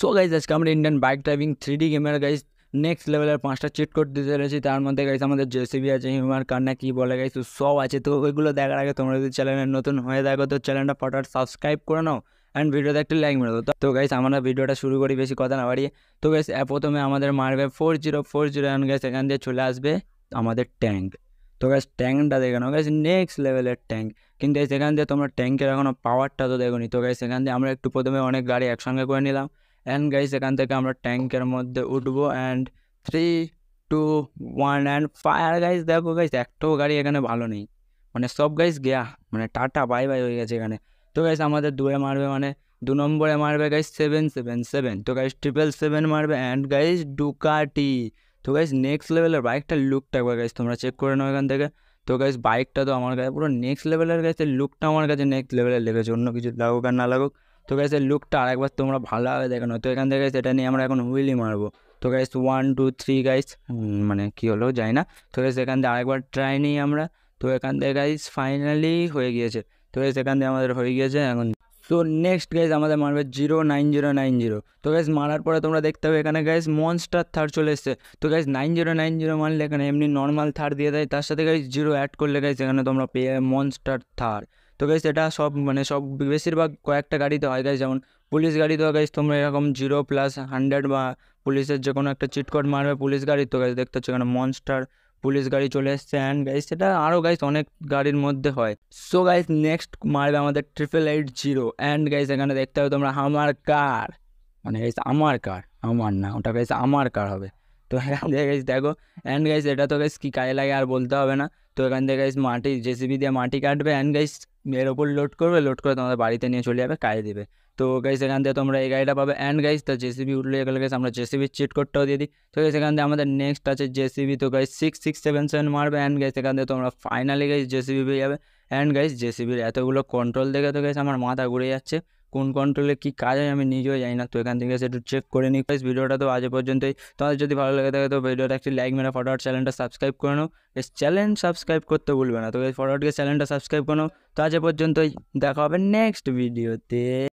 so guys আজকে আমরা Indian bike driving three D গেমের গাইজ নেক্সট লেভেলের পাঁচটা চিট কোড দিতে চলেছি তার মধ্যে গাইস আমাদের জেসিবি আছে হিউমার কান্না কী বলে গাইস সব আছে তো ওইগুলো দেখার আগে তোমরা যদি চ্যানেলে নতুন হয়ে থাকো তো চ্যানেলটা ফটাফট সাবস্ক্রাইব করে নাও অ্যান্ড ভিডিওতে একটা লাইক মেরে দাও তো গাইস আমরা ভিডিওটা শুরু করি বেশি কথা না বাড়িয়ে তো গাইস প্রথমে আমাদের মারবে four zero four zero and guys এখান দিয়ে চলে আসবে আমাদের ট্যাঙ্ক তো গাইস ট্যাঙ্কটা দেখে নাও গাইস নেক্সট লেভেলের ট্যাঙ্ক কিন্তু সেখান দিয়ে তোমরা ট্যাঙ্কের এখনও পাওয়ারটা তো দেখো নি তো গাইস সেখান দিয়ে আমরা একটু প্রথমে অনেক গাড়ি একসঙ্গে করে নিলাম অ্যান্ড গাইস এখান থেকে আমরা ট্যাঙ্কের মধ্যে উঠবো and three two one and fire guys দেখো গাইস একটাও গাড়ি এখানে ভালো নেই মানে সব গাইস গিয়া মানে টাটা বাই বাই হয়ে গেছে এখানে তো গাইস আমাদের দুয়ে মারবে মানে দু নম্বরে মারবে গাইস সেভেন সেভেন সেভেন তো গাইস ট্রিপল সেভেন মারবে অ্যান্ড গাইস ডুকাটি তো গাইস নেক্সট লেভেলের বাইকটার লুকটা একবার গাইস তোমরা চেক করে নাও এখান থেকে তো গাইস বাইকটা তো আমার কাছে পুরো নেক্সট লেভেলের গাইস লুকটা আমার কাছে নেক্সট লেভেলের লেগেছে অন্য কিছু লাগুক আর না লাগুক তো গাইস এই লুকটা আরেকবার তোমরা ভালোভাবে দেখো নাও তো এখান থেকে সেটা নিয়ে আমরা এখন হুইলি মারবো তো guys one two three guys মানে কী হলো যাই না তো গাইস এখান থেকে আরেকবার ট্রাই নিই আমরা তো এখান থেকে গাইস ফাইনালি হয়ে গিয়েছে তো গাইস এখান থেকে আমাদের হয়ে গিয়েছে এখন সো নেক্সট গাইজ আমাদের মারবে zero nine zero nine zero তো গাইজ মারার পরে তোমরা দেখতে হবে এখানে গাইজ মনস্টার থার চলে এসছে তো guys nine zero nine zero মারলে এখানে এমনি নর্মাল থার দিয়ে দেয় তার সাথে গাইজ জিরো অ্যাড করলে গাইজ এখানে তোমরা পেয়ে মনস্টার থার তো গাইজ এটা সব মানে সব বেশিরভাগ কয়েকটা গাড়িতে হয় গাইজ যেমন পুলিশ হয় গাইজ তোমরা এরকম জিরো প্লাস হান্ড্রেড বা পুলিশের যে কোনো একটা চিটকট মারবে পুলিশ গাড়ি তো গাইজ দেখতে হচ্ছে এখানে মনস্টার পুলিশ গাড়ি চলে এসছে অ্যান্ড গাইজ সেটা আরও গাইজ অনেক গাড়ির মধ্যে হয় সো গাইজ নেক্সট মারবে আমাদের triple eight zero and guys এখানে দেখতে হবে তোমরা আমার কার মানে গাইজ আমার কার আমার না ওটা গাইজ আমার কার হবে তো এখান থেকে গাইজ দেখো অ্যান্ড গাইজ এটা তো গাইজ কী কাজে লাগে আর বলতে হবে না তো এখান থেকে গাইজ মাটি জেসিবি দিয়ে মাটি কাটবে অ্যান্ড গাইজ এর ওপর লোড করবে লোড করে তোমাদের বাড়িতে নিয়ে চলে যাবে কাজে দেবে তো গাইস এখান থেকে তোমরা এই গাড়িটা পাবে অ্যান্ড গাইজ তো জেসিবি উঠলে গেলে গেছে আমরা জেসিবির চিট কোডটাও দিয়ে দিই তো গাইস এখান থেকে আমাদের নেক্সট আছে জেসিবি তো guys six six seven seven মারবে অ্যান্ড গাইজ এখান থেকে তোমরা ফাইনালি গাইস জেসিবি পেয়ে যাবে অ্যান্ড গাইজ জেসিবির এতগুলো কন্ট্রোল দেখে তো গাইস আমার মাথা ঘুরে যাচ্ছে কোন কন্ট্রোলে কী কাজ হয় আমি নিজেও জানি না তো এখান থেকে একটু চেক করে নিই ভিডিওটা তো আজ পর্যন্তই তোমাদের যদি ভালো লেগে থাকে তো ভিডিওটা একটি লাইক মেরে ফটোয়ার্ড চ্যানেলটা সাবস্ক্রাইব করে নাও চ্যানেল সাবস্ক্রাইব করতে ভুলবে না তো ফটোয়ার্ডকে চ্যানেলটা সাবস্ক্রাইব করে নাও তো আজ পর্যন্তই দেখা হবে নেক্সট ভিডিওতে